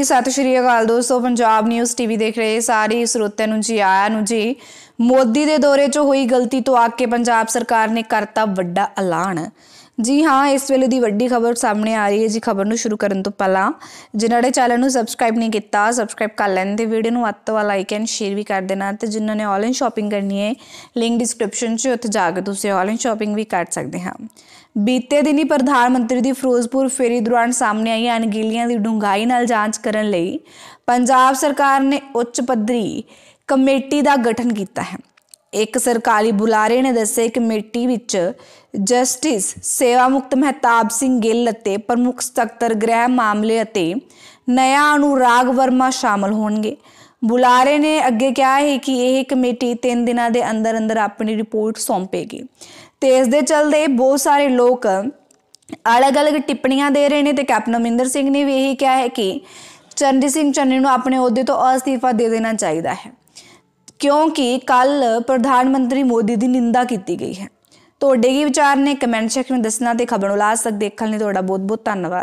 ਜੀ ਸਤਿ ਸ਼੍ਰੀ ਅਕਾਲ ਦੋਸਤੋ ਪੰਜਾਬ ਨਿਊਜ਼ ਟੀਵੀ ਦੇਖ ਰਹੇ ਸਾਰੇ ਸਰੋਤਿਆਂ ਨੂੰ ਜੀ ਆਇਆਂ ਨੂੰ ਜੀ ਮੋਦੀ ਦੇ ਦੌਰੇ 'ਚ ਹੋਈ ਗਲਤੀ ਤੋਂ ਆਕੇ ਪੰਜਾਬ ਸਰਕਾਰ ਨੇ ਕਰਤਾ ਵੱਡਾ ਐਲਾਨ ਜੀ ਹਾਂ ਇਸ ਵੇਲੇ ਦੀ ਵੱਡੀ ਖਬਰ ਸਾਹਮਣੇ ਆ ਰਹੀ ਹੈ ਜੀ ਖਬਰ ਨੂੰ ਸ਼ੁਰੂ ਕਰਨ ਤੋਂ ਪਹਿਲਾਂ ਜਿਨ੍ਹਾਂ ਨੇ ਚੈਨਲ ਨੂੰ ਸਬਸਕ੍ਰਾਈਬ ਨਹੀਂ ਕੀਤਾ ਸਬਸਕ੍ਰਾਈਬ ਕਰ ਲੈਣ ਤੇ ਵੀਡੀਓ ਨੂੰ ਅੱਤ ਵਾਲਾ ਲਾਈਕ ਐਂਡ ਸ਼ੇਅਰ ਵੀ ਕਰ ਦੇਣਾ ਤੇ ਜਿਨ੍ਹਾਂ ਨੇ ਆਨਲਾਈਨ ਸ਼ਾਪਿੰਗ ਕਰਨੀ ਹੈ ਲਿੰਕ ਡਿਸਕ੍ਰਿਪਸ਼ਨ 'ਚ ਉੱਥੇ ਜਾ ਕੇ ਤੁਸੀਂ ਆਨਲਾਈਨ ਸ਼ਾਪਿੰਗ ਵੀ ਕਰ ਸਕਦੇ ਹਾਂ ਬੀਤੇ ਦਿਨੀ ਪ੍ਰਧਾਨ ਮੰਤਰੀ ਦੀ ਫਿਰੋਜ਼ਪੁਰ ਫੇਰੀ ਦੌਰਾਨ ਸਾਹਮਣੇ ਆਈ ਅਣਗਿਲੀਆਂ ਦੀ ਡੂੰਘਾਈ ਨਾਲ ਜਾਂਚ ਕਰਨ ਲਈ ਪੰਜਾਬ ਸਰਕਾਰ ਨੇ ਉੱਚ ਪੱਧਰੀ ਕਮੇਟੀ ਦਾ ਗਠਨ ਕੀਤਾ ਹੈ ਇੱਕ ਸਰਕਾਰੀ ਬੁਲਾਰੇ ਨੇ ਦੱਸਿਆ ਕਿ ਕਮੇਟੀ ਵਿੱਚ ਜਸਟਿਸ ਸੇਵਾ ਮੁਕਤ ਮਹਿਤਾਬ ਸਿੰਘ ਗਿੱਲ ਅਤੇ ਪ੍ਰਮੁੱਖ ਸਕੱਤਰ ਗ੍ਰਹਿ ਮਾਮਲੇ ਅਤੇ ਨਯਾ ਅਨੁਰਾਗ ਵਰਮਾ ਸ਼ਾਮਲ ਹੋਣਗੇ ਬੁਲਾਰੇ ਨੇ ਅੱਗੇ ਕਿਹਾ ਹੈ ਕਿ ਇਹ ਕਮੇਟੀ 3 ਦਿਨਾਂ ਦੇ ਅੰਦਰ ਅੰਦਰ ਆਪਣੀ ਰਿਪੋਰਟ ਸੌਂਪੇਗੀ ਤੇ ਇਸ ਦੇ ਚਲਦੇ ਬਹੁਤ ਸਾਰੇ ਲੋਕ ਅਲੱਗ-ਅਲੱਗ ਟਿੱਪਣੀਆਂ ਦੇ ਰਹੇ ਨੇ ਤੇ ਕੈਪਟਨ ਅਮਿੰਦਰ ਸਿੰਘ ਨੇ ਵੀ ਇਹੀ ਕਿਹਾ ਹੈ ਕਿ ਚੰਡੀ ਸਿੰਘ ਚੰਨੀ ਨੂੰ ਆਪਣੇ ਅਹੁਦੇ ਤੋਂ ਅਸਤੀਫਾ ਦੇ ਦੇਣਾ ਚਾਹੀਦਾ ਹੈ ਕਿਉਂਕਿ ਕੱਲ ਪ੍ਰਧਾਨ ਮੰਤਰੀ ਮੋਦੀ ਦੀ ਨਿੰਦਾ ਕੀਤੀ ਗਈ ਹੈ ਤੁਹਾਡੇ ਕੀ ਵਿਚਾਰ ਨੇ ਕਮੈਂਟ ਸੈਕਸ਼ਨ ਵਿੱਚ ਦੱਸਣਾ ਤੇ ਖਬਰ ਨੂੰ ਲਾਸਟ ਤੱਕ ਦੇਖਣ ਲਈ ਤੁਹਾਡਾ ਬਹੁਤ ਬਹੁਤ ਧੰਨਵਾਦ